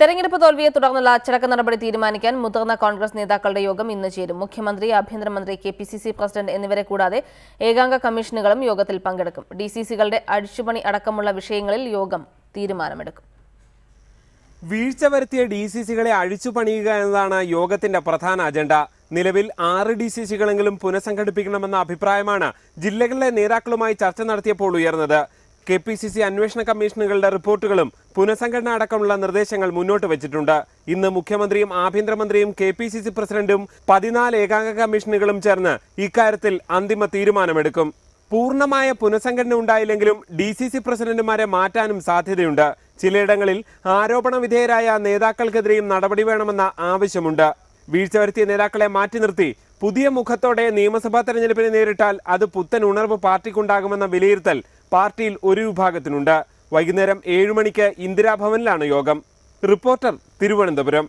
തെരഞ്ഞെടുപ്പ് തോൽവിയെ തുടർന്നുള്ള അച്ചടക്ക നടപടി തീരുമാനിക്കാൻ മുതിർന്ന കോൺഗ്രസ് നേതാക്കളുടെ യോഗം ഇന്ന് ചേരും മുഖ്യമന്ത്രി ആഭ്യന്തരമന്ത്രി K P C C president എന്നിവരെ കൂടാതെ ഏകാംഗ കമ്മീഷനുകളും യോഗത്തിൽ പങ്കെടുക്കും ഡി സി സികളുടെ അഴിച്ചുപണി അടക്കമുള്ള വിഷയങ്ങളിൽ യോഗം തീരുമാനമെടുക്കും വീഴ്ച വരുത്തിയ ഡി സി സികളെ അഴിച്ചുപണിയുക എന്നതാണ് യോഗത്തിന്റെ പ്രധാന അജണ്ട നിലവിൽ ആറ് ഡി സി സികളെങ്കിലും പുനഃസംഘടിപ്പിക്കണമെന്ന അഭിപ്രായമാണ് ജില്ലകളിലെ നേതാക്കളുമായി ചർച്ച നടത്തിയപ്പോൾ ഉയർന്നത് കെ പി സി സി അന്വേഷണ കമ്മീഷനുകളുടെ റിപ്പോർട്ടുകളും പുനഃസംഘടന അടക്കമുള്ള നിർദ്ദേശങ്ങൾ മുന്നോട്ട് വച്ചിട്ടുണ്ട് ഇന്ന് മുഖ്യമന്ത്രിയും ആഭ്യന്തരമന്ത്രിയും കെ പി സി സി പ്രസിഡന്റും പതിനാല് ഏകാംഗ കമ്മീഷനുകളും ചേർന്ന് ഇക്കാര്യത്തിൽ അന്തിമ തീരുമാനമെടുക്കും പൂർണ്ണമായ പുനഃസംഘടന ഉണ്ടായില്ലെങ്കിലും ഡി സി സി പ്രസിഡന്റുമാരെ മാറ്റാനും സാധ്യതയുണ്ട് ചിലയിടങ്ങളിൽ ആരോപണ വിധേയരായ നേതാക്കൾക്കെതിരെയും നടപടി വേണമെന്ന ആവശ്യമുണ്ട് വീഴ്ച വരുത്തിയ നേതാക്കളെ മാറ്റി നിർത്തി പുതിയ മുഖത്തോടെ നിയമസഭാ തെരഞ്ഞെടുപ്പിനെ നേരിട്ടാൽ അത് പുത്തൻ ഉണർവ് പാർട്ടിക്കുണ്ടാകുമെന്ന വിലയിരുത്തൽ പാർട്ടിയിൽ ഒരു വിഭാഗത്തിനുണ്ട് വൈകുന്നേരം ഏഴുമണിക്ക് മണിക്ക് ഇന്ദിരാഭവനിലാണ് യോഗം റിപ്പോർട്ടർ തിരുവനന്തപുരം